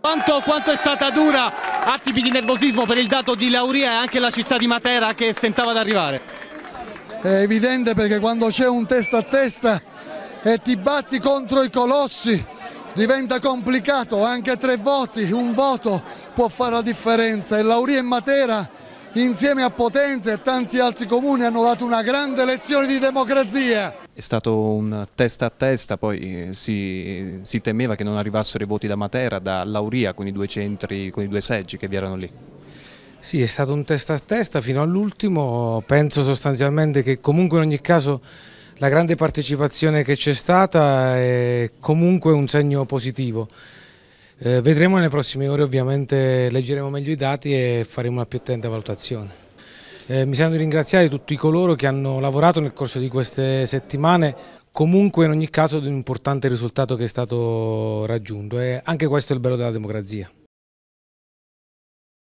Quanto, quanto, è stata dura, attimi di nervosismo per il dato di Lauria e anche la città di Matera che stentava ad arrivare? È evidente perché quando c'è un testa a testa e ti batti contro i colossi diventa complicato, anche tre voti, un voto può fare la differenza e Lauria e Matera insieme a Potenza e tanti altri comuni hanno dato una grande lezione di democrazia. È stato un testa a testa, poi eh, si, si, temeva che non arrivassero i voti da Matera, da Lauria con i due centri, con i due seggi che vi erano lì. Sì, è stato un testa a testa fino all'ultimo, penso sostanzialmente che comunque in ogni caso la grande partecipazione che c'è stata è comunque un segno positivo. Eh, vedremo nelle prossime ore ovviamente, leggeremo meglio i dati e faremo una più attenta valutazione. Eh, mi sento di ringraziare tutti coloro che hanno lavorato nel corso di queste settimane, comunque in ogni caso di un importante risultato che è stato raggiunto e anche questo è il bello della democrazia.